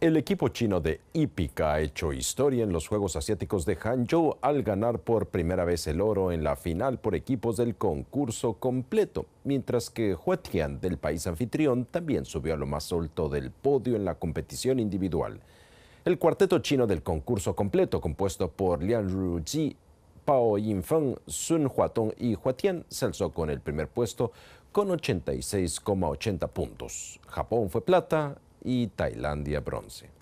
El equipo chino de Ipica ha hecho historia en los Juegos Asiáticos de Hangzhou al ganar por primera vez el oro en la final por equipos del concurso completo, mientras que Huatian del país anfitrión también subió a lo más alto del podio en la competición individual. El cuarteto chino del concurso completo, compuesto por Lian Ruji, Pao Yinfeng, Sun Huatong y Huatian, se alzó con el primer puesto con 86,80 puntos. Japón fue plata y Tailandia bronce.